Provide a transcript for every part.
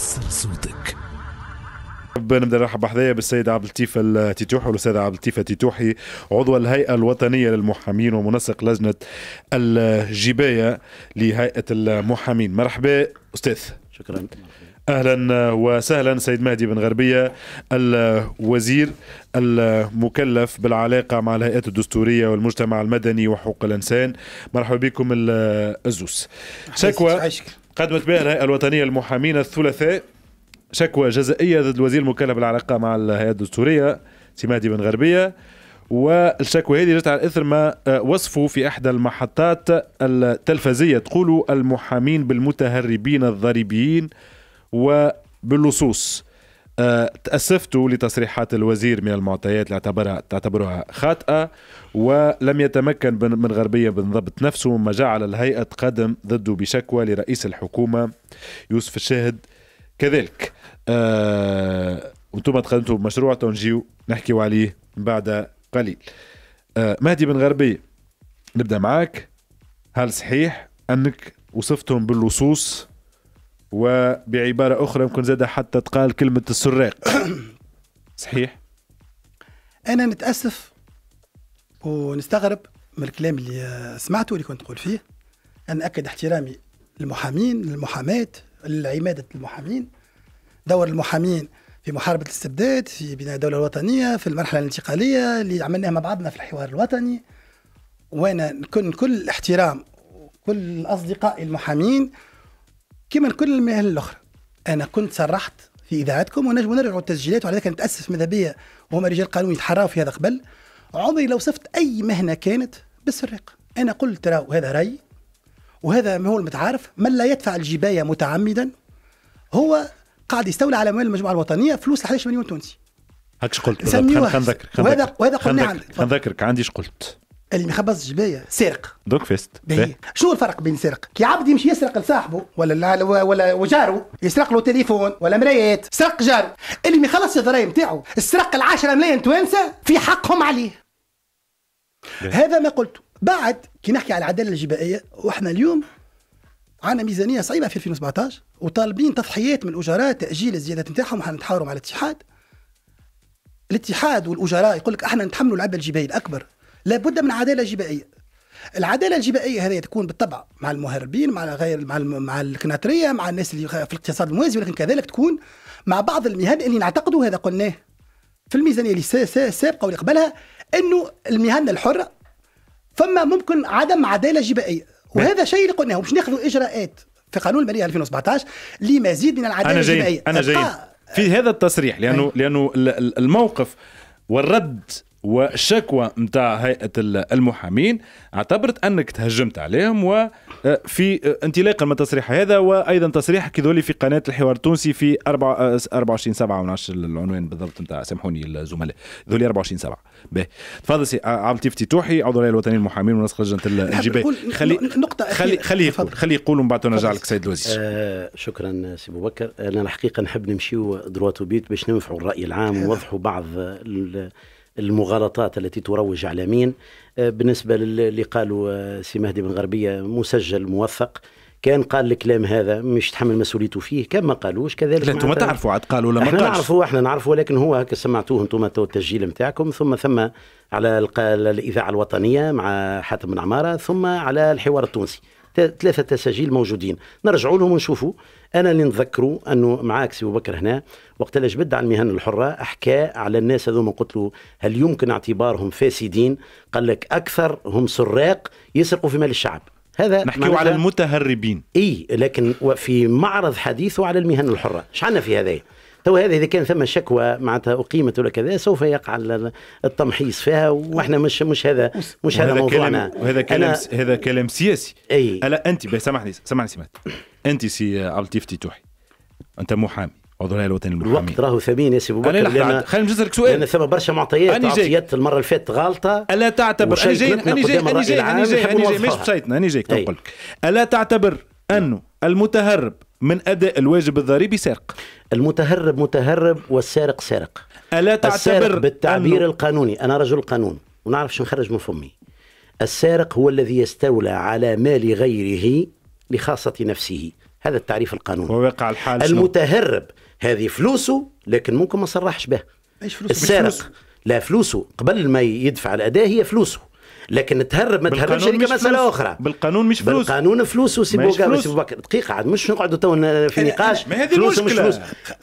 وصل صوتك نبدا نرحب بحذايا بالسيد عبد اللطيف التيتوحي والاستاذ عبد اللطيف التيتوحي عضو الهيئه الوطنيه للمحامين ومنسق لجنه الجبايه لهيئه المحامين مرحبا استاذ شكرا اهلا وسهلا سيد مهدي بن غربيه الوزير المكلف بالعلاقه مع الهيئات الدستوريه والمجتمع المدني وحقوق الانسان مرحبا بكم الزوس شكوى قدمت بها الهيئة الوطنية للمحامين الثلاثاء شكوى جزائية ضد الوزير المكلف بالعلاقة مع الهيئة الدستورية سمادي بن غربية والشكوى هذه جت على اثر ما آه، وصفوا في احدى المحطات التلفزيه تقولوا المحامين بالمتهربين الضريبيين وباللصوص آه، تأسفتوا لتصريحات الوزير من المعطيات اللي اعتبرها تعتبرها خاطئة ولم يتمكن من غربية من ضبط نفسه مما جعل الهيئة تقدم ضده بشكوى لرئيس الحكومة يوسف الشاهد كذلك آه وانتم تقدمتوا بمشروع تونجيو نحكي عليه بعد قليل آه مهدي بن غربية نبدأ معاك هل صحيح أنك وصفتهم باللصوص وبعبارة أخرى يمكن زاد حتى تقال كلمة السراق صحيح أنا نتأسف ونستغرب من الكلام اللي سمعته اللي كنت تقول فيه أنا أكد احترامي للمحامين للمحاماة لعمادة المحامين دور المحامين في محاربة الاستبداد في بناء الدولة الوطنية في المرحلة الانتقالية اللي عملناها مع بعضنا في الحوار الوطني وأنا كن كل احترام وكل أصدقائي المحامين كما كل المهن الاخرى انا كنت صرحت في اذاعتكم ونجم نرجع التسجيلات وعلى ذلك نتاسف مذهبيه وهم رجال قانون يتحراوا في هذا قبل عمري لو صفت اي مهنه كانت بالسرقه انا قلت ترى هذا رايي وهذا ما هو المتعارف من لا يدفع الجبايه متعمدا هو قاعد يستولى على اموال المجموعه الوطنيه فلوس 11 مليون تونسي هكش قلت خلينا نذكر وهذا وهذا قلنا نذكرك عندي ايش قلت اللي ما خبصش جبايه سرق دوك فيست شو الفرق بين سرق كي عبد يمشي يسرق لصاحبه ولا ولا وجاره يسرق له تليفون ولا مرايات سرق جار اللي ما يخلصش الضرايب نتاعو سرق ال10 ملايين توانسه في حقهم عليه ده. هذا ما قلته بعد كي نحكي على العداله الجبائيه واحنا اليوم عندنا ميزانيه صعيبه في 2017 وطالبين تضحيات من الاجراء تاجيل الزيادات نتاعهم وحنا نتحاوروا مع الاتحاد الاتحاد والاجراء يقول لك احنا نتحملوا العبء الجبائي الاكبر لابد من عداله جبائيه العداله الجبائيه هذه تكون بالطبع مع المهربين مع غير مع مع الكناتريه مع الناس اللي في الاقتصاد الموازي ولكن كذلك تكون مع بعض المهن اللي نعتقدوا هذا قلناه في الميزانيه اللي السابقه واللي قبلها انه المهن الحره فما ممكن عدم عداله جبائيه وهذا شيء اللي قلناه باش ناخذوا اجراءات في قانون الماليه 2017 لمزيد من العداله أنا جاي. الجبائيه انا جاي في هذا التصريح لانه لانه الموقف والرد وشكوى نتاع هيئة المحامين اعتبرت أنك تهجمت عليهم وفي آه، آه، انطلاقا من التصريح هذا وأيضا تصريحك كذولي في قناة الحوار التونسي في 24 7 من العنوان بالضبط نتاع سامحوني الزملاء ذولي 24 7 به تفضل سي آه، عبد اللطيف عضو الهيئة الوطنية للمحامين ونسق لجنة الجباية خلي نقطة خلي خلي يقول خلي يقول ومن بعد نرجع لك سيد الوزير آه شكرا سي بو بكر أنا الحقيقة نحب نمشيو دروات وبيت باش ننفعوا الرأي العام ونوضحوا بعض المغالطات التي تروج على مين آه، بالنسبة للي قالوا آه، سي مهدي بن غربية مسجل موثق كان قال الكلام هذا مش تحمل مسؤوليته فيه كان ما قالوش كذلك لا انتم تعرفوا عاد قالوا ولا ما احنا نعرفوا احنا نعرفوا ولكن هو هكا سمعتوه انتم التسجيل نتاعكم ثم ثم على الاذاعه الوطنيه مع حاتم بن عماره ثم على الحوار التونسي ثلاثه تسجيل موجودين نرجعوا لهم ونشوفوا انا اللي نتذكره انه معاك سي بكر هنا وقت اللي جبد على المهن الحره احكى على الناس هذوما قلت له هل يمكن اعتبارهم فاسدين؟ قال لك اكثر هم سراق يسرقوا في مال الشعب هذا نحكيو على المتهربين اي لكن وفي معرض حديثه على المهن الحره عندنا في هذا تو هذه اذا كان ثم شكوى معناتها اقيمت ولا كذا سوف يقع التمحيص فيها واحنا مش مش هذا مش هذا موضوعنا هذا كلام هذا كلام سياسي اي الا انت سامحني سامحني سمعت انت سي عبد اللطيف تيتوحي انت محامي عضو الوطني للمحامين الوقت راهو ثمين يا سي بكر انا خلينا نجزرك سؤال لان ثم برشا معطيات عطيات المره اللي فاتت غلطه الا تعتبر انا جاي انا جاي انا جاي انا جاي مش بسيطنا انا جايك نقول لك الا تعتبر انه المتهرب من أداء الواجب الضريبي سرق المتهرب متهرب والسارق سارق ألا تعتبر بالتعبير أنه... القانوني أنا رجل قانون ونعرف شو نخرج من فمي السارق هو الذي يستولى على مال غيره لخاصة نفسه هذا التعريف القانوني ويقع الحال المتهرب هذه فلوسه لكن ممكن ما صرحش به السارق لا فلوسه قبل ما يدفع الأداة هي فلوسه لكن تهرب ما تهربش هذيك مساله اخرى بالقانون مش فلوس بالقانون فلوس بوكا دقيقه عاد مش نقعدوا تو في يعني نقاش فلوس ومش فلوس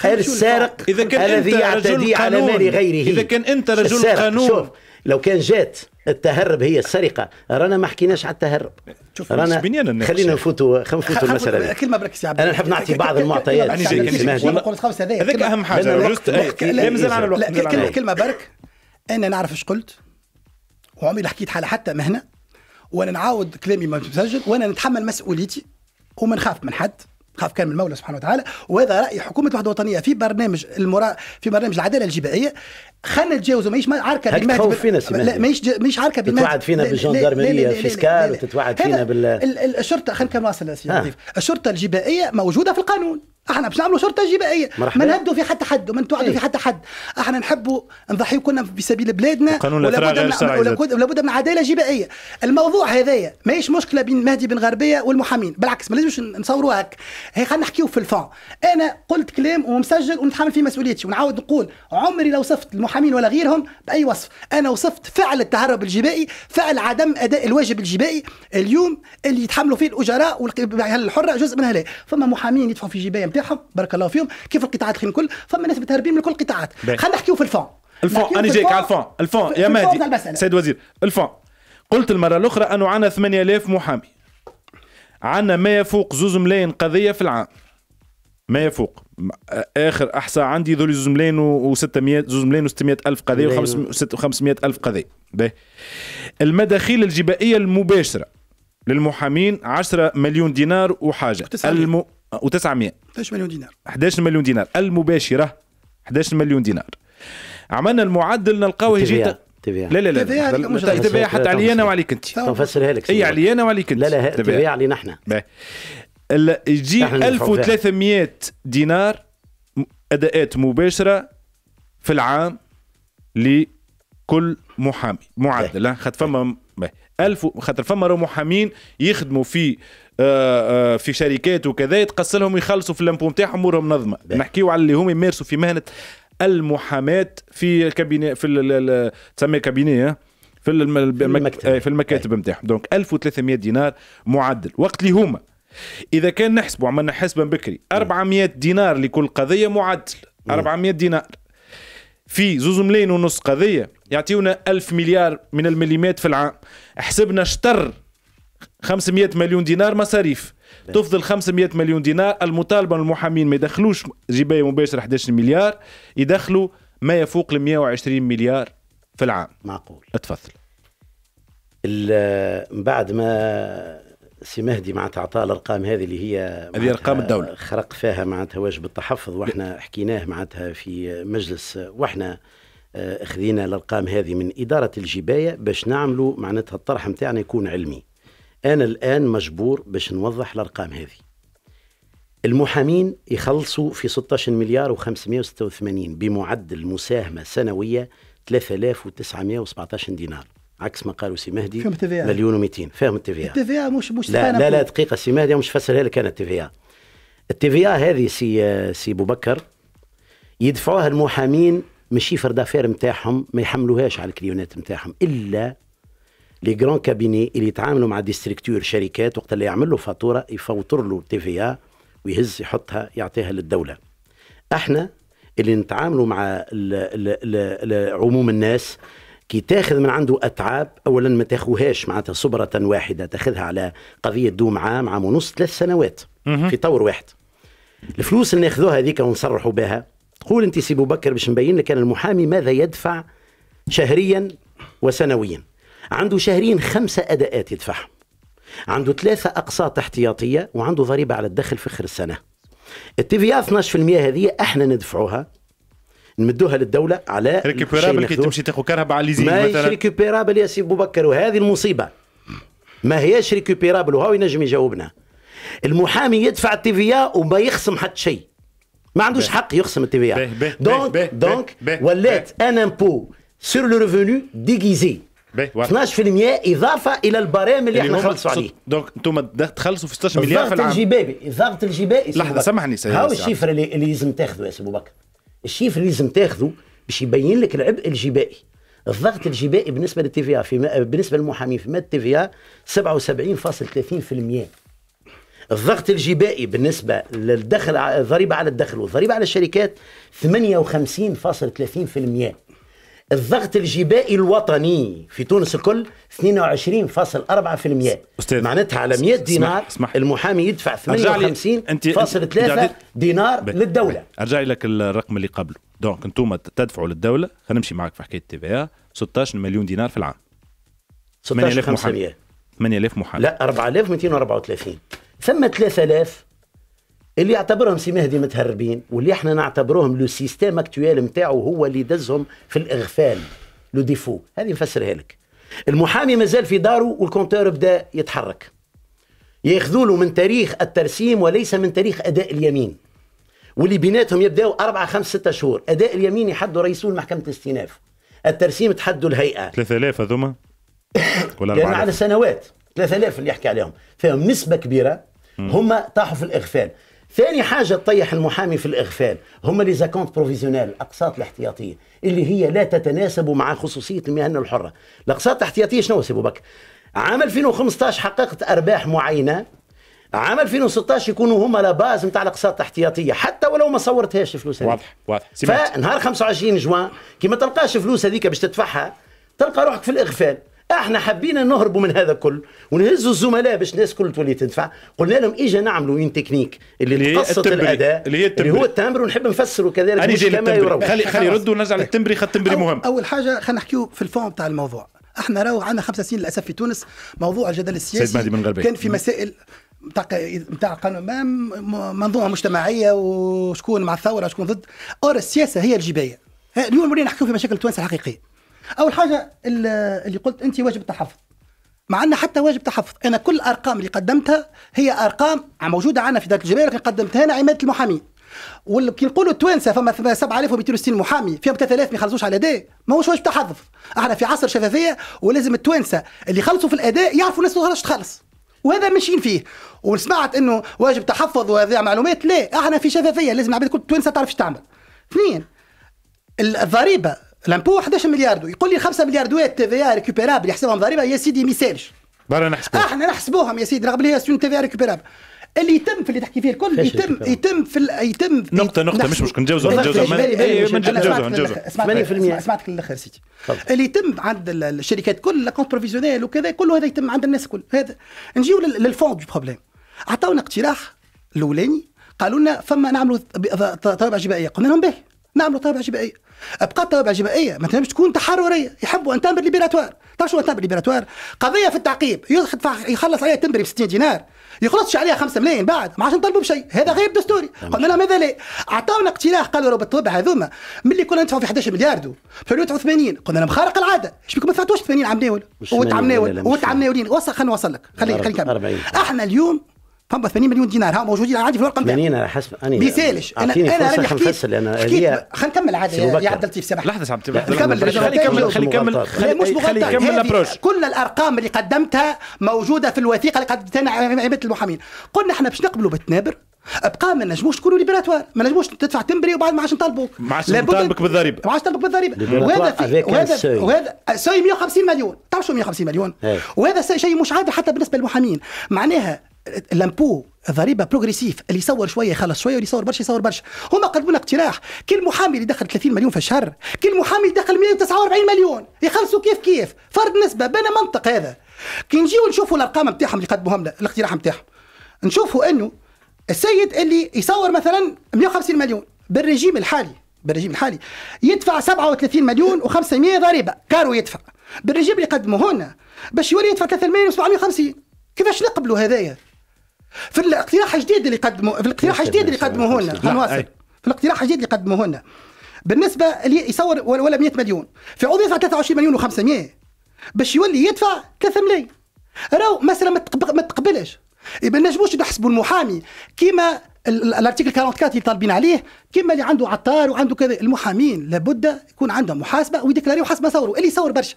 السارق الذي يعتدي على مال غيره اذا كان انت رجل قانون لو كان جات التهرب هي السرقه رانا ما حكيناش على التهرب رانا خلينا نفوتوا خلينا نفوتوا المساله كلمه برك سي عبد انا نحب نعطي بعض المعطيات قلت خمسه هذاك اهم حاجه لا مازال على الوقت كلمه برك انا نعرف ايش قلت وعمري لا حكيت حالة حتى مهنة وانا نعاود كلامي ما مسجل وانا نتحمل مسؤوليتي وما نخاف من حد خاف كان من المولى سبحانه وتعالى وهذا راي حكومه الوحده الوطنيه في برنامج المرا في برنامج العداله الجبائيه خلينا نتجاوز ماهيش عركه بالمهدي تخوف فينا سي لا ماهيش ماهيش عركه بالمهدي تتوعد فينا بالجندرميه الفيسكال وتتوعد فينا بال الشرطه خلينا نكمل سي الشرطه الجبائيه موجوده في القانون احنا باش نعملوا شرطه جبائيه ما نهدوا في حتى حد وما نتوعدوا في إيه. حتى حد احنا نحبوا نضحيوا كنا في سبيل بلادنا ولابد من عداله جبائيه الموضوع هذايا ماهيش مشكله بين مهدي بن غربيه والمحامين بالعكس ما لازمش نصوروا هك هي خلينا نحكيو في الفون انا قلت كلام ومسجل ونتحمل فيه مسؤوليتي ونعاود نقول عمري لو وصفت المحامين ولا غيرهم باي وصف انا وصفت فعل التهرب الجبائي فعل عدم اداء الواجب الجبائي اليوم اللي يتحملوا فيه الاجراء والحره يعني جزء من هلا فما محامين يدفعوا في جبايه نتاعهم بارك الله فيهم كيف القطاعات الخير الكل فما ناس متهربين من كل القطاعات خلينا نحكيو في الفون الفون انا جايك على الفون الفون يا مهدي سيد وزير الفون قلت المره الاخرى انه عندنا 8000 محامي عندنا ما يفوق زوز ملايين قضيه في العام ما يفوق اخر احصاء عندي ذول زوز ملايين و600 زوز ملايين و600 الف قضيه و500 الف قضيه المداخيل الجبائيه المباشره للمحامين 10 مليون دينار وحاجه الم... و900 11 مليون دينار 11 مليون دينار المباشره 11 مليون دينار عملنا المعدل نلقاوه جيت لا لا لا تبيع حتى علي انا وعليك انت نفسرها لك اي إيه، علي انا وعليك انت لا لا تبيع علينا احنا يجي 1300 دينار اداءات مباشره في العام لكل محامي معدل خاطر فما 1000 خاطر فما محامين يخدموا في آه، آه، في شركات وكذا يتقص لهم يخلصوا في الامبو نتاعهم امورهم منظمه نحكيو على اللي هم يمارسوا في مهنه المحاماه في كابيني في تسمى كابينيه في المكتب آه، في المكاتب نتاعهم دونك 1300 دينار معدل وقت اللي هما اذا كان نحسبوا عملنا حسبا بكري 400 نعم. دينار لكل قضيه معدل 400 نعم. دينار في زوز ملايين ونص قضيه يعطيونا 1000 مليار من المليمات في العام حسبنا شطر 500 مليون دينار مصاريف تفضل 500 مليون دينار المطالبه من المحامين ما يدخلوش جبايه مباشره 11 مليار يدخلوا ما يفوق ال 120 مليار في العام معقول اتفضل من بعد ما سي مهدي معناتها عطاء الارقام هذه اللي هي هذه ارقام الدوله خرق فيها معناتها واجب التحفظ واحنا حكيناه معناتها في مجلس واحنا آه، خذينا الارقام هذه من اداره الجبايه باش نعملوا معناتها الطرح نتاعنا يكون علمي انا الان مجبور باش نوضح الارقام هذه المحامين يخلصوا في 16 مليار و586 بمعدل مساهمه سنويه 3917 دينار عكس ما قالوا سي مهدي فهم التي مليون و200 فاهم التي التي مش مش لا لا, لا دقيقه سي مهدي مش فسرها لك انا التي التي هذه سي سي ابو بكر يدفعوها المحامين مشي فرد افير نتاعهم ما يحملوهاش على الكليونات نتاعهم الا لي جران كابيني اللي يتعاملوا مع ديستريكتور شركات وقت اللي يعمل له فاتوره يفوتر له تي في ويهز يحطها يعطيها للدوله احنا اللي نتعاملوا مع الـ الـ الـ عموم الناس كي تاخذ من عنده اتعاب اولا ما تاخوهاش معناتها صبره واحده تاخذها على قضيه دوم عام عام ونص ثلاث سنوات في طور واحد الفلوس اللي ناخذوها هذيك ونصرحوا بها تقول انت سي بكر باش نبين لك ان المحامي ماذا يدفع شهريا وسنويا عنده شهرين خمسة أداءات يدفعهم عنده ثلاثة أقساط احتياطية وعنده ضريبة على الدخل في آخر السنة التي في 12% هذه احنا ندفعوها نمدوها للدولة على ريكوبيرابل كي تمشي تاخذ كهرباء على ليزين مثلا ماهيش ريكوبيرابل يا سي بكر وهذه المصيبة ما هياش ريكوبيرابل وهو ينجم يجاوبنا المحامي يدفع التيفيا وما يخصم حتى شيء ما عندوش حق يخصم التيفيا دونك دونك ولات ان امبو سور لو ريفوني ديغيزي 12% اضافه الى البرامج اللي, اللي احنا خلصوا عليه دونك انتم تخلصوا في 16 مليار في العام الضغط الجبابي الضغط الجبائي لحظه سامحني سيدي هاو الشيفر اللي, اللي لازم تاخذه يا سي بكر الشيفر اللي لازم تاخذه باش يبين لك العبء الجبائي الضغط الجبائي بالنسبه للتي في ما بالنسبه للمحامين في ماده التي في 77.30% الضغط الجبائي بالنسبه للدخل الضريبه على الدخل والضريبه على الشركات 58.30% الضغط الجبائي الوطني في تونس الكل 22.4% أستاذ معناتها على 100 دينار اسمح. المحامي يدفع 58.3 دينار بي. للدولة بي. أرجع لك الرقم اللي قبله دونك أنتم تدفعوا للدولة خلينا نمشي معك في حكاية تي 16 مليون دينار في العام 8000 محامي 8000 محامي لا 4234 ثم 3000 اللي يعتبرهم سي مهدي متهربين واللي احنا نعتبروهم لو سيستيم اكتويال نتاعو هو اللي دزهم في الاغفال لو ديفو هذه نفسرها لك المحامي مازال في داره والكونتور بدا يتحرك ياخذوا له من تاريخ الترسيم وليس من تاريخ اداء اليمين واللي بيناتهم يبداوا أربعة خمس ستة شهور أداء اليمين يحدوا رئيسون محكمة الاستئناف الترسيم تحدوا الهيئة 3000 هذوما ولا يعني على سنوات 3000 اللي يحكي عليهم فيهم نسبة كبيرة هم طاحوا في الإغفال ثاني حاجه تطيح المحامي في الاغفال هما لي زاكونت بروفيزيونيل الاقساط الاحتياطيه اللي هي لا تتناسب مع خصوصيه المهن الحره الاقساط الاحتياطيه شنو سي بك عام 2015 حققت ارباح معينه عام 2016 يكونوا هما لا باز نتاع الاقساط الاحتياطيه حتى ولو ما صورتهاش فلوس هذيك واضح واضح سمعت. فنهار 25 جوان كي ما تلقاش فلوس هذيك باش تدفعها تلقى روحك في الاغفال احنا حبينا نهربوا من هذا كل ونهزوا الزملاء باش الناس كل تولي تدفع قلنا لهم اجا نعملوا وين تكنيك اللي تقصت الاداء اللي, هي اللي هو التمبري ونحب نفسره كذلك مش كما يروح خلي خلي يردوا ونرجع للتمبري خاطر التمبري مهم اول حاجه خلينا نحكيو في الفون بتاع الموضوع احنا راهو عندنا خمسة سنين للاسف في تونس موضوع الجدل السياسي كان في مسائل نتاع نتاع قانون منظومه مجتمعيه وشكون مع الثوره شكون ضد اور السياسه هي الجبايه اليوم ولينا نحكيو في مشاكل تونس الحقيقيه اول حاجه اللي قلت انت واجب التحفظ مع ان حتى واجب تحفظ انا كل الارقام اللي قدمتها هي ارقام موجوده عندنا في دار الجمارك لكن قدمتها انا عماده المحامين وكي نقولوا التوانسه فما 7260 محامي فيهم 3000 ما يخلصوش على الاداء ما هوش واجب تحفظ احنا في عصر شفافيه ولازم التوانسه اللي خلصوا في الاداء يعرفوا الناس ما تخلص وهذا ماشيين فيه وسمعت انه واجب تحفظ وهذه معلومات لا احنا في شفافيه لازم العباد كل التوانسه تعرف ايش تعمل اثنين الضريبه الامبو 11 مليار يقول لي 5 مليار دو تي في إيه ريكوبيرابل يحسبهم ضريبه يا سيدي ما يسالش برا نحسبوها آه، احنا نحسبوهم يا سيدي رغم اللي هي سون تي في إيه ريكوبيرابل اللي يتم في اللي تحكي فيه الكل يتم يتم في يتم في نقطة نقطة مش مشكل نجوزوا نجوزوا نجوزوا نجوزوا سمعتك للاخر سيدي اللي يتم عند الشركات كل لاكونت بروفيزيونيل وكذا كله هذا يتم عند الناس الكل هذا نجيو للفون دو بروبليم عطاونا اقتراح الاولاني قالوا لنا فما نعملوا طلبة جبائيه قلنا لهم باهي نعملوا طابعه جبائيه ابقى طابعه جبائيه ما تنجمش تكون تحرريه يحبوا ان تمبر ليبراتوار تعرف شنو تمبر ليبراتوار قضيه في التعقيب يخلص عليها تمبري ب 60 دينار يخلصش عليها 5 ملايين بعد ما عادش نطلبوا بشيء هذا غير دستوري قلنا لهم هذا لا اعطونا اقتراح قالوا رب بالطبع هذوما ملي كنا ندفعوا في 11 مليار دو فلو 80 قلنا لهم خارق العاده اش بكم ما دفعتوش 80 عام ناول وانت عام ناول وانت عام ناولين خليني خليني نكمل احنا اليوم فما 80 مليون دينار ها موجودين عادي في الورقه 80 على حسب انا بيسالش انا انا راني حكيت انا خلينا نكمل عادي يا عبد اللطيف سامح لحظه عبد اللطيف نكمل خلي يكمل خلي يكمل خلي يكمل الابروش كل الارقام اللي قدمتها موجوده في الوثيقه اللي قدمتها عماد المحامين قلنا احنا باش نقبلوا بالتنابر ابقى ما نجموش تكونوا ليبراتوار ما نجموش تدفع تمبري وبعد ما عادش نطالبوك ما عادش نطالبك بالضريبه ما عادش نطالبك بالضريبه وهذا وهذا وهذا سوي 150 مليون تعرف شو 150 مليون إيه. وهذا شيء مش عادل حتى بالنسبه للمحامين معناها لامبو الضريبه بروغريسيف اللي يصور شويه يخلص شويه واللي يصور برشا يصور برشا هما قدموا لنا اقتراح كي المحامي اللي دخل 30 مليون في الشهر كي المحامي دخل 149 مليون يخلصوا كيف كيف فرد نسبه بين منطق هذا كي نجيو نشوفوا الارقام نتاعهم اللي قدموهم لنا الاقتراح نتاعهم نشوفوا انه السيد اللي يصور مثلا 150 مليون بالرجيم الحالي بالرجيم الحالي يدفع 37 مليون و500 ضريبه كارو يدفع بالرجيم اللي قدموه لنا باش يولي يدفع 3 مليون و750 كيفاش نقبلوا هذايا في الاقتراح الجديد اللي قدمه في الاقتراح الجديد اللي قدموه لنا نواصل في الاقتراح الجديد اللي قدموه لنا بالنسبه اللي يصور ولا 100 مليون في عوض يدفع 23 مليون و500 باش يولي يدفع 3 ملايين راهو مساله ما تقبلش يبقى نجموش نحسبوا المحامي كيما الارتيكل 44 اللي طالبين عليه كيما اللي عنده عطار وعنده كذا المحامين لابد يكون عندهم محاسبه ويديكلاريو حسب ما صوروا اللي يصور برشا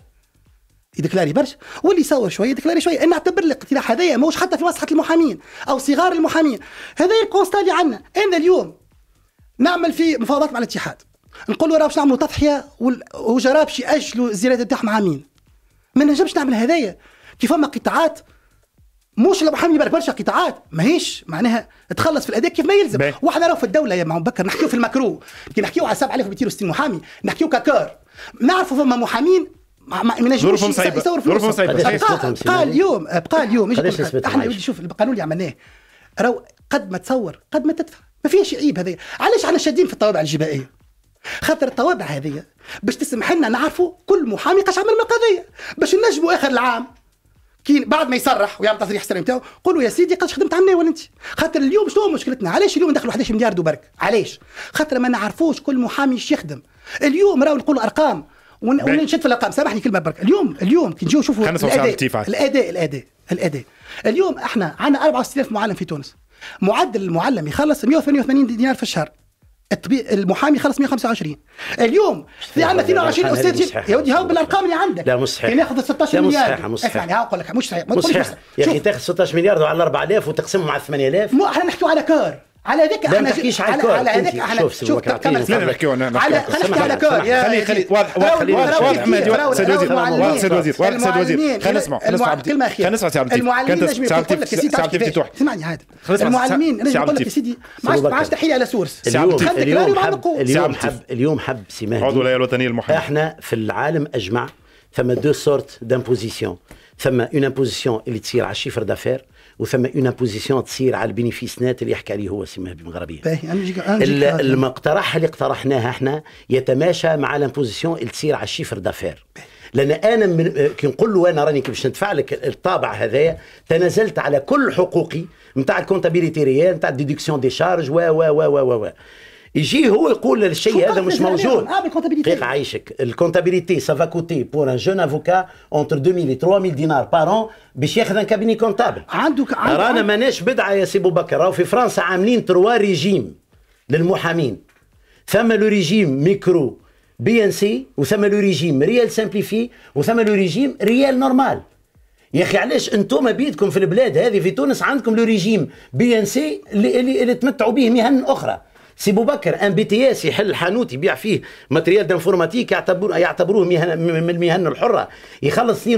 يدكلاري برشا واللي يصور شويه يدكلاري شويه انا اعتبر الاقتراح هذايا ماهوش حتى في مصلحه المحامين او صغار المحامين هذا الكونستا اللي عندنا انا اليوم نعمل في مفاوضات مع الاتحاد نقول له راه باش نعملوا تضحيه والوزراء باش ياجلوا الزيارات نتاعهم عامين ما نجمش نعمل هذايا كي فما قطاعات مش المحامي برك برشا قطاعات ماهيش معناها تخلص في الاداء كيف ما يلزم واحنا راه في الدوله يا معون بكر نحكيو في المكرو كي نحكيو على 7260 محامي نحكيو ككار نعرفوا فما محامين ما ما ينجمش ظروفهم صعيبه ظروفهم صعيبه بقى اليوم بقى اليوم احنا شوف القانون اللي عملناه راهو قد ما تصور قد ما تدفع ما فيهاش عيب هذايا علاش احنا شادين في الطوابع الجبائيه خاطر الطوابع هذه باش تسمح لنا نعرفوا كل محامي قاش عمل من القضيه باش نجموا اخر العام كي بعد ما يصرح ويعمل تصريح السلام نتاعو قولوا يا سيدي قاش خدمت عنا ولا انت خاطر اليوم شنو مشكلتنا علاش اليوم ندخلوا 11 مليار برك علاش خاطر ما نعرفوش كل محامي يخدم اليوم راهو نقولوا ارقام ونشد في الارقام سامحني كلمه برك اليوم اليوم كي نجيو نشوفوا الاداء الاداء الاداء الاداء اليوم احنا عندنا 64000 معلم في تونس معدل المعلم يخلص 188 دينار في الشهر المحامي خلص 125 اليوم في عندنا 22 استاذ يا ودي هاو بالارقام اللي عندك لا مش صحيح يعني ياخذ 16 مليار مش صحيح يعني هاقول لك مش صحيح مش صحيح يا اخي تاخذ 16 مليار على 4000 وتقسمهم على 8000 مو احنا نحكيو على كار على ذيك احنا ما تحكيش على الكور على ذيك احنا شوف شوف خلينا نحكيو على خلينا على الكور خلي خلي يعني واضح واضح واضح مهدي واضح سيد وزير واضح سيد وزير واضح سيد وزير خلينا نسمع كلمه اخيره خلينا نسمع سي عبد المعلمين نجم يقول لك سي عبد اسمعني عاد المعلمين نجم يقول لك يا سيدي ما عادش تحيه على سورس اليوم حب اليوم حب اليوم حب سي مهدي عضو الهيئه الوطنيه المحاماه احنا في العالم اجمع ثم دو سورت دامبوزيسيون ثم اون امبوزيسيون اللي تصير على الشيفر دافير وثم اون امبوزيسيون تصير على البينيفيس نات اللي يحكي عليه هو سي مهدي المغربيه المقترح اللي اقترحناه احنا يتماشى مع الامبوزيسيون اللي تصير على الشيفر دافير لان انا من كي نقول له انا راني باش ندفع لك الطابع هذايا تنازلت على كل حقوقي نتاع الكونتابيليتي ريال نتاع ديدكسيون دي شارج و و و و, و. يجي هو يقول الشيء هذا مش موجود دقيقه عايشك الكونتابيليتي سافا كوتي بور ان جون افوكا اونتر 2000 و 3000 دينار بارون باش ياخذ ان كابيني كونتابل عندك رانا ماناش بدعه يا سي بكر راهو في فرنسا عاملين تروا ريجيم للمحامين ثم لو ريجيم ميكرو بي ان سي وثم لو ريجيم ريال سامبليفي وثم لو ريجيم ريال نورمال يا اخي علاش انتم بيدكم في البلاد هذه في تونس عندكم لو ريجيم بي ان سي اللي, اللي, اللي تمتعوا به مهن اخرى سي بكر ان بي تي اس إيه، يحل حانوت يبيع فيه ماتريال دانفورماتيك يعتبر يعتبروه مهن من المهن الحره يخلص 2.5%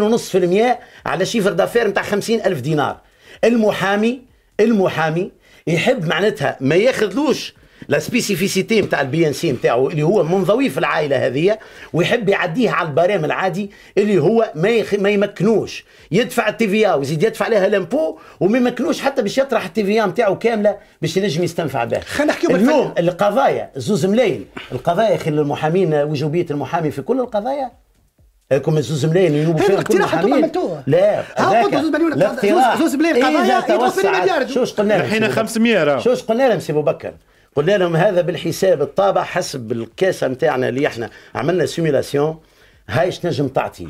على شيفر دافير نتاع 50000 دينار المحامي المحامي يحب معناتها ما ياخذلوش لا سبيسيفيسيتي نتاع البي ان سي نتاعو اللي هو منضوي في العائله هذه ويحب يعديه على البرام العادي اللي هو ما يخ... ما يمكنوش يدفع التي في ا ويزيد يدفع لها لامبو وما يمكنوش حتى باش يطرح التي في ا نتاعو كامله باش ينجم يستنفع بها خلينا نحكيو اليوم القضايا زوز ملايين القضايا خلي المحامين وجوبيه المحامي في كل القضايا هاكم زوز ملايين ينوبوا في الاقتراح انتم عملتوه لا هاكم زوز ملايين زوز ملايين قضايا يدخلوا في المليار شوش قلنا لهم الحين 500 شوش قلنا لهم سي بكر قلنا لهم هذا بالحساب الطابع حسب الكاسه نتاعنا اللي احنا عملنا سيميلاسيون هاي نجم تعطي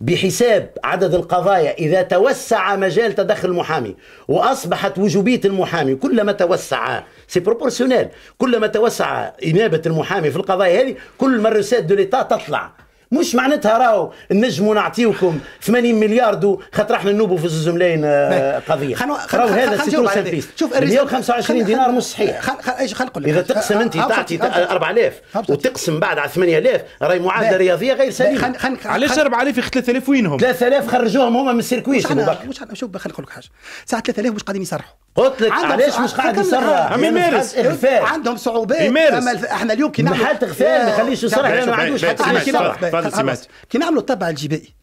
بحساب عدد القضايا إذا توسع مجال تدخل المحامي وأصبحت وجوبية المحامي كلما توسع سي بروبورسيونيل كلما توسع إنابة المحامي في القضايا هذه كل ما الرسالة دو تطلع مش معناتها راهو نجموا نعطيوكم 80 مليار دو خاطر احنا نوبوا في زوز ملايين آه، قضيه خلو خلو راهو هذا سيتون سيرفيس 125 دينار مش صحيح خل خل اذا تقسم انت تعطي 4000 وتقسم بعد على 8000 راهي معادله رياضيه غير سليمه علاش 4000 في 3000 وينهم 3000 خرجوهم هما من السيركويت مش شوف خل نقول لك حاجه ساعه 3000 مش قاعدين يصرحوا قلت لك علاش مش قاعد يصرح يمارس عندهم صعوبات يمارس احنا اليوم كي نعملوا حالة اغفال ما نخليش إيه. يصرح ما عندوش حتى كي نعملوا الطبع الجبائي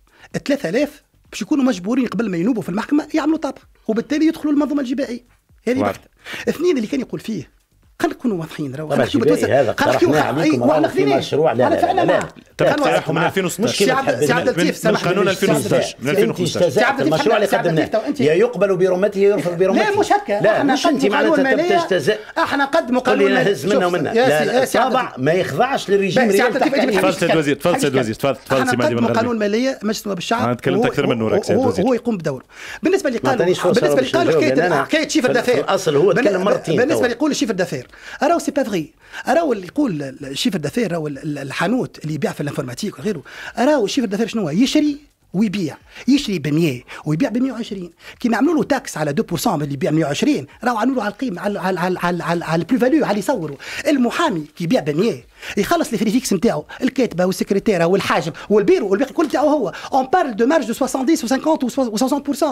3000 باش يكونوا مجبورين قبل ما ينوبوا في المحكمه يعملوا طبع وبالتالي يدخلوا المنظومه الجبائيه هذه واحده اثنين اللي كان يقول فيه خلينا نكونوا واضحين راه طبعا شبابي هذا اقترحناه عليكم ايوه في مشروع لا لا لا, لا. طب اقترحه من 2016 سي عبد اللطيف سامحني من قانون 2016 من 2015 المشروع اللي قدمناه يا يقبل برمته يا يرفض برمته لا مش هكا لا مش انت معناتها تجتزئ احنا نقدموا قانون مالي هز منه ومنه لا طبعا ما يخضعش للرجيم ريال تفضل سيد وزير تفضل سيد وزير تفضل تفضل سي مهدي قانون ماليه مجلس نواب الشعب انا تكلمت اكثر من نورك سيد وزير هو يقوم بدوره بالنسبه اللي قالوا بالنسبه اللي قالوا حكايه حكايه شيف الدفاير الاصل هو تكلم مرتين بالنسبه اللي يقول شيف الدفاير راهو سي با فغي راهو اللي يقول الشيفر دافير راهو الحانوت اللي يبيع في الانفورماتيك وغيره راهو الشيفر دافير شنو هو يشري ويبيع يشري ب 100 ويبيع ب 120 كي نعملوا له تاكس على 2% من اللي يبيع 120 راهو عملوا له على القيمه على على على على, على, على البلو فاليو على يصوروا المحامي كي يبيع ب 100 يخلص لي فريفيكس نتاعو الكاتبه والسكرتيره والحاجب والبيرو والباقي الكل نتاعو هو اون بارل دو مارج دو 70 و 50 و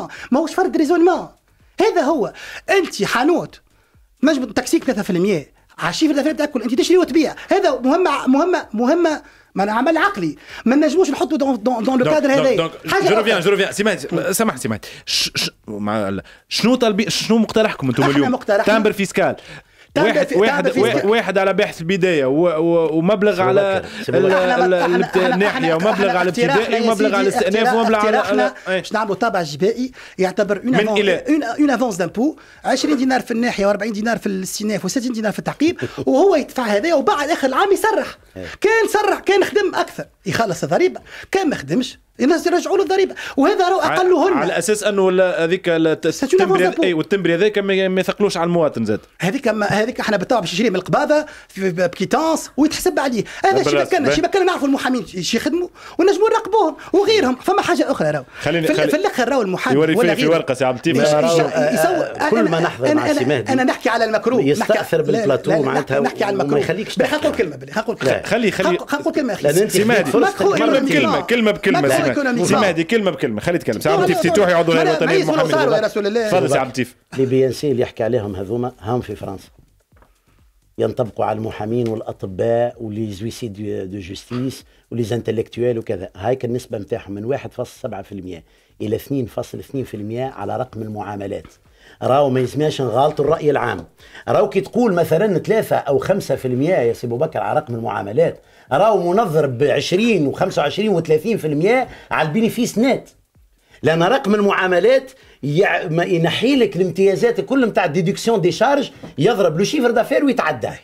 60% ماهوش فرد ريزونمون هذا هو انت حانوت نجم تكسيك 3% عشيف الافلام تاكل انت تشري وتبيع هذا مهمه مهمه مهمه من عمل عقلي ما نجموش نحطوا دون دون, دون لو كادر هذا جو ريفيان جو ريفيان سمعت سمحت سمعت شنو طالبين شنو مقترحكم انتم اليوم مقترحنا تامبر فيسكال واحد واحد, واحد على باحث بدايه ومبلغ على الناحيه ومبلغ على الابتدائي ومبلغ على الاستئناف ومبلغ على باش نعملوا طابع جبائي يعتبر اون اون افونس دامبو 20 دينار في الناحيه و40 دينار في الاستئناف و60 دينار في التعقيب وهو يدفع هذا وبعد اخر العام يسرح إيه. كان سرح كان خدم اكثر يخلص الضريبه كان ما خدمش الناس يرجعوا له الضريبه وهذا راهو اقلهن على اساس انه هذيك التمبري اي إيه، والتمبري هذاك ما يثقلوش على المواطن زاد هذيك هذيك احنا بالطبع باش يشري من القباضه بكيتونس ويتحسب عليه هذا شي مكان شي مكان نعرفوا المحامين شي يخدموا ونجموا نراقبوهم وغيرهم فما حاجه اخرى راهو خليني في, خلي... في الاخر راهو المحامي يوري ولا في ورقه سي عبد اللطيف آه، آه، كل ما نحضر مع سي مهدي انا نحكي على المكروه يستاثر بالبلاتو معناتها نحكي على المكروه ما يخليكش تحكي نقول كلمه خلي خلي نقول كلمه يا اخي سي مهدي كلمه كلمه بكلمه كمان سيما كلمه بكلمه خلي يتكلم سي عبد اللطيف تيتوح يعضو الوطني محمد تفضل سي عبد اللطيف لي بي ان سي اللي يحكي عليهم هذوما هم في فرنسا ينطبقوا على المحامين والاطباء ولي زويسيد دو جوستيس ولي زانتلكتويل وكذا هايك النسبه نتاعهم من 1.7% الى 2.2% على رقم المعاملات راهو ما يسمعش نغالطوا الراي العام راهو كي تقول مثلا 3 او 5% يا سي ابو بكر على رقم المعاملات راهو منظر ب 20 و25 و30% على البينيفيس نت لان رقم المعاملات ينحي لك الامتيازات الكل نتاع ديدكسيون دي شارج يضرب لو شيفر دافير ويتعداه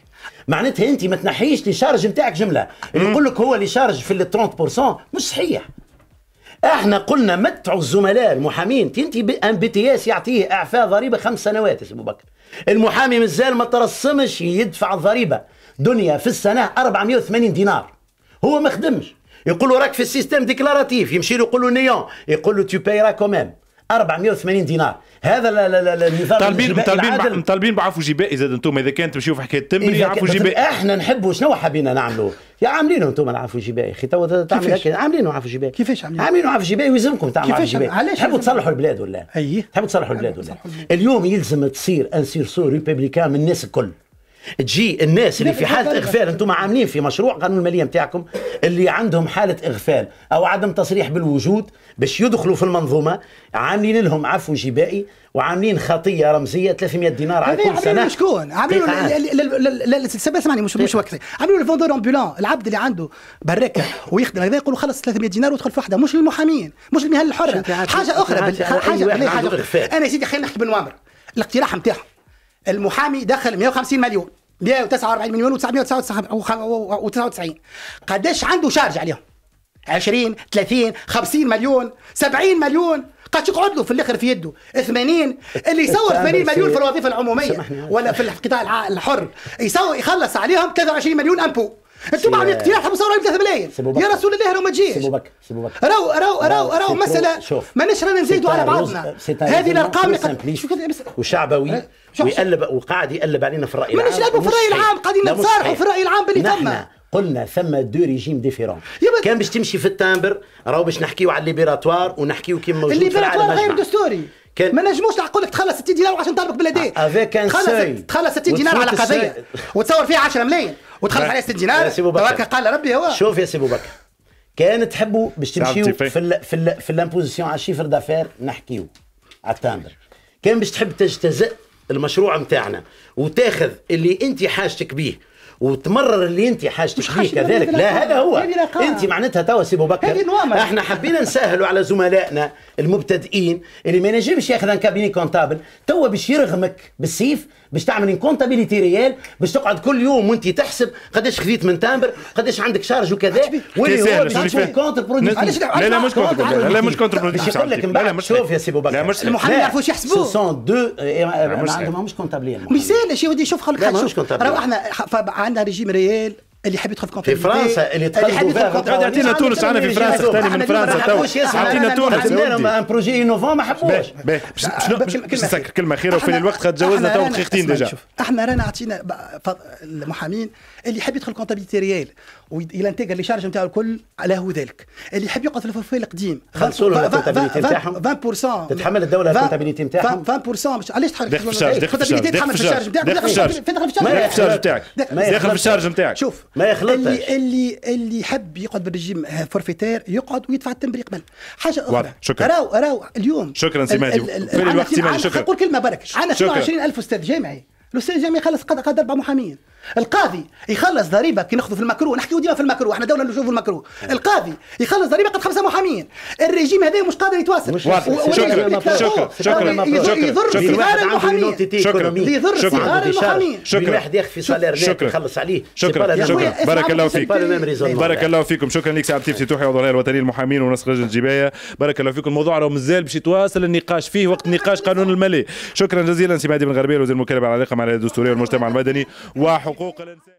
معناتها انت ما تنحيش لي شارج نتاعك جمله يقول لك هو لي شارج في ال 30% مش صحيح احنا قلنا متعوا الزملاء المحامين انت ام بي تي اس يعطيه اعفاء ضريبه خمس سنوات يا ابو بكر المحامي مازال ما ترسمش يدفع الضريبه دنيا في السنه 480 دينار هو ما خدمش يقول له راك في السيستم ديكلاراتيف يمشي له يقول له نيون يقول له تو بايرا كومام 480 دينار هذا لا لا لا طالبين طالبين طالبين بعفو جبائي زاد انتم اذا كان تمشيو في حكايه تمري عفو جبائي احنا نحبوا شنو حابين نعملوا يا عاملينه انتم العفو الجبائي اخي تو تعمل هكا عاملينه عفو جبائي كيفاش عاملينه؟ عاملينه عفو جبائي ويلزمكم تعملوا عفو جبائي علاش تحبوا تصلحوا البلاد ولا اي تحبوا تصلحوا البلاد ولا اليوم يلزم تصير ان سيرسو ريبوبليكان من الناس الكل تجي الناس اللي في حاله اغفال انتم عاملين في مشروع قانون الماليه نتاعكم اللي عندهم حاله اغفال او عدم تصريح بالوجود باش يدخلوا في المنظومه عاملين لهم عفو جبائي وعاملين خطيه رمزيه 300 دينار على كل سنه شكون عاملين إيه، سبع مش مش إيه. وقتي عاملين الفوندور امبولان العبد اللي عنده بركه ويخدم هذا يقولوا خلص 300 دينار ودخل في وحده مش للمحامين مش للمهن الحره حاجه اخرى حاجه حاجه انا يا سيدي خلينا نحكي بالنوامر الاقتراح نتاعهم المحامي دخل 150 مليون 149 مليون و999 قداش عنده شارج عليهم 20 30 50 مليون 70 مليون قد يقعد له في الاخر في يده 80 اللي يصور 80 مليون في الوظيفه العموميه ولا في القطاع الحر يصور يخلص عليهم 23 مليون امبو انتم مع الاقتراح تبو 3 يبدا ملايين يا رسول الله راه ما جيش سيبوا بك سيبوا بك راهو راهو راهو راهو مساله ماناش رانا نزيدوا على بعضنا هذه الارقام وشعبوي أه؟ ويقلب وقاعد يقلب علينا في الراي العام ماناش نقلبوا في الراي العام قاعدين نتصارحوا في الراي العام باللي ثم قلنا ثم دو ريجيم ديفيرون كان باش تمشي في التامبر راهو باش نحكيو على الليبراتوار ونحكيو كيما موجود الليبراتوار غير دستوري كان ما نجموش نحقوا لك تخلص 60 دينار عشان نضربك بالاداء افيك كان تخلص 60 دينار على قضيه وتصور فيها 10 ملايين وتخلص عليها 60 دينار تبارك قال ربي هو شوف يا سي بكر كان تحبوا باش تمشيو في الـ في الـ في لامبوزيسيون على الشيفر دافير نحكيو على التامبر كان باش تحب تجتزئ المشروع نتاعنا وتاخذ اللي انت حاجتك بيه وتمرر اللي انت حاجتك فيه كذلك لا هذا هو انت معناتها توا سي بكر احنا حبينا نسهلوا على زملائنا المبتدئين اللي ما ينجمش ياخذ ان كابيني كونتابل توا باش يرغمك بالسيف باش تعمل كونتابيليتي ريال باش تقعد كل يوم وانت تحسب قداش خذيت من تامبر قداش عندك شارج وكذا واللي هو باش يكون كونتر برودكت لا لا مش كونتر لا مش كونتر برودكت باش يقول لك شوف يا سي بكر إيه، لا مش المحامي ما يعرفوش يحسبوا سون دو عندهم مش ما يسالش يا ودي شوف خلق حاجه شوف راهو احنا عندها ريجيم ريال اللي حاب يدخل في في فرنسا اللي تقلبوا فيها قاعد تونس عندنا في فرنسا اختاري من فرنسا تو عطينا تونس عندهم ان بروجي انوفون ما حبوش باش نسكر كلمه خيره وفي الوقت خد تجاوزنا تو دقيقتين ديجا احنا رانا عطينا المحامين اللي حاب يدخل كونتابيلتي ريال والى لي شارج نتاعو الكل له ذلك اللي يحب يقعد في الفورفي القديم خلصوا له الكونتابيليتي نتاعهم 20% تتحمل الدوله الكونتابيليتي نتاعهم 20% علاش تحرك الكونتابيليتي في الشارج نتاعك داخل في الشارج نتاعك داخل في الشارج نتاعك شوف ما يخلطش اللي اللي اللي يحب يقعد بالرجيم فورفيتير آه، يقعد ويدفع التمر يقبل حاجه اخرى شكرا راو راو اليوم شكرا سي مهدي في الوقت سي مهدي شكرا نقول كلمه برك عندنا 22000 استاذ جامعي الاستاذ الجامعي خلص قد اربع محامين القاضي يخلص ضريبه كي ناخذوا في المكروه نحكيو ديما في المكروه احنا دوله نشوفوا المكروه إيه. القاضي يخلص ضريبه قد خمسه محامين الريجيم هذا مش قادر يتواصل شكرا شكرا شكرا يضر صغار المحامين شكرا يضر صغار المحامين شكرا واحد ياخذ في شكرا يخلص عليه شكرا شكرا بارك الله فيك بارك الله فيكم شكرا لك سعد تيفتي توحي عضو الوطنيه المحامين وناس رجل الجبايه بارك الله فيكم الموضوع راه مازال باش يتواصل النقاش فيه وقت نقاش قانون المالي شكرا جزيلا سي مهدي بن غربيه وزير المكلف على العلاقه مع الدستوريه والمجتمع المدني وحقوق حقوق الإنسان